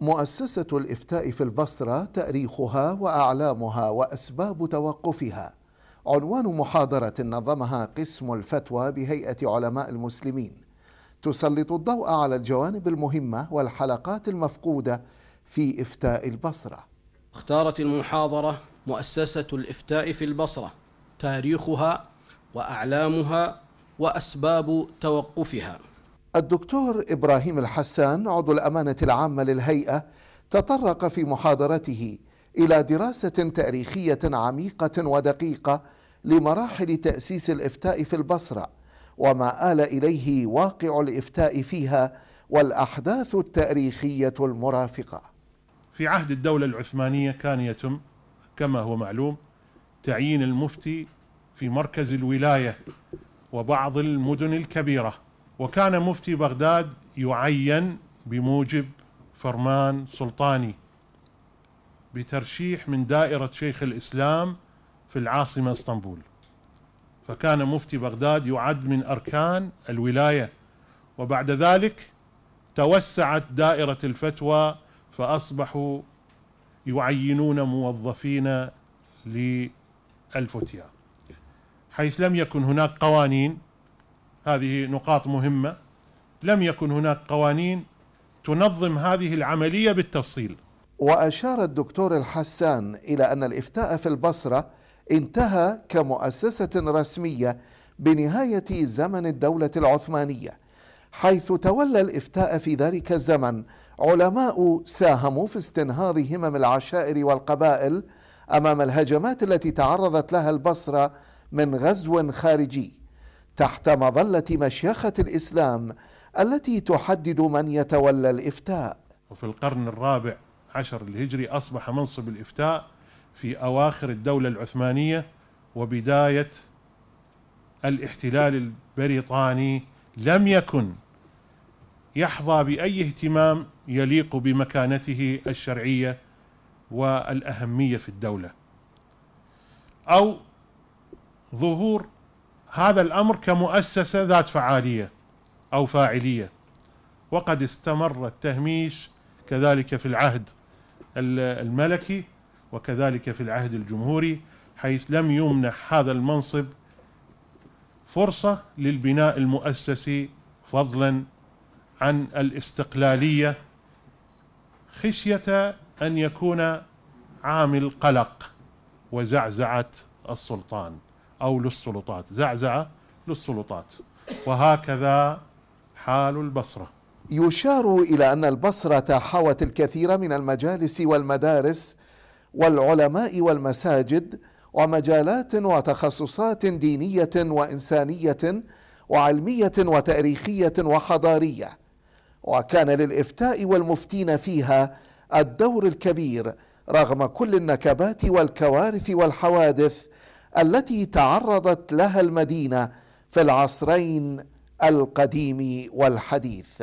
مؤسسة الإفتاء في البصرة تأريخها وأعلامها وأسباب توقفها عنوان محاضرة نظمها قسم الفتوى بهيئة علماء المسلمين تسلط الضوء على الجوانب المهمة والحلقات المفقودة في إفتاء البصرة اختارت المحاضرة مؤسسة الإفتاء في البصرة تاريخها وأعلامها وأسباب توقفها الدكتور إبراهيم الحسان عضو الأمانة العامة للهيئة تطرق في محاضرته إلى دراسة تاريخية عميقة ودقيقة لمراحل تأسيس الإفتاء في البصرة وما آل إليه واقع الإفتاء فيها والأحداث التاريخية المرافقة في عهد الدولة العثمانية كان يتم كما هو معلوم تعيين المفتي في مركز الولاية وبعض المدن الكبيرة وكان مفتي بغداد يعين بموجب فرمان سلطاني بترشيح من دائرة شيخ الإسلام في العاصمة اسطنبول فكان مفتي بغداد يعد من أركان الولاية وبعد ذلك توسعت دائرة الفتوى فأصبحوا يعينون موظفين للفتيا حيث لم يكن هناك قوانين هذه نقاط مهمة لم يكن هناك قوانين تنظم هذه العملية بالتفصيل وأشار الدكتور الحسان إلى أن الإفتاء في البصرة انتهى كمؤسسة رسمية بنهاية زمن الدولة العثمانية حيث تولى الإفتاء في ذلك الزمن علماء ساهموا في استنهاض همم العشائر والقبائل أمام الهجمات التي تعرضت لها البصرة من غزو خارجي تحت مظله مشيخه الاسلام التي تحدد من يتولى الافتاء. وفي القرن الرابع عشر الهجري اصبح منصب الافتاء في اواخر الدوله العثمانيه وبدايه الاحتلال البريطاني لم يكن يحظى باي اهتمام يليق بمكانته الشرعيه والاهميه في الدوله او ظهور هذا الأمر كمؤسسة ذات فعالية أو فاعلية وقد استمر التهميش كذلك في العهد الملكي وكذلك في العهد الجمهوري حيث لم يمنح هذا المنصب فرصة للبناء المؤسسي فضلا عن الاستقلالية خشية أن يكون عامل قلق وزعزعة السلطان أو للسلطات زعزعة للسلطات وهكذا حال البصرة يشار إلى أن البصرة حوت الكثير من المجالس والمدارس والعلماء والمساجد ومجالات وتخصصات دينية وإنسانية وعلمية وتاريخية وحضارية وكان للإفتاء والمفتين فيها الدور الكبير رغم كل النكبات والكوارث والحوادث التي تعرضت لها المدينه في العصرين القديم والحديث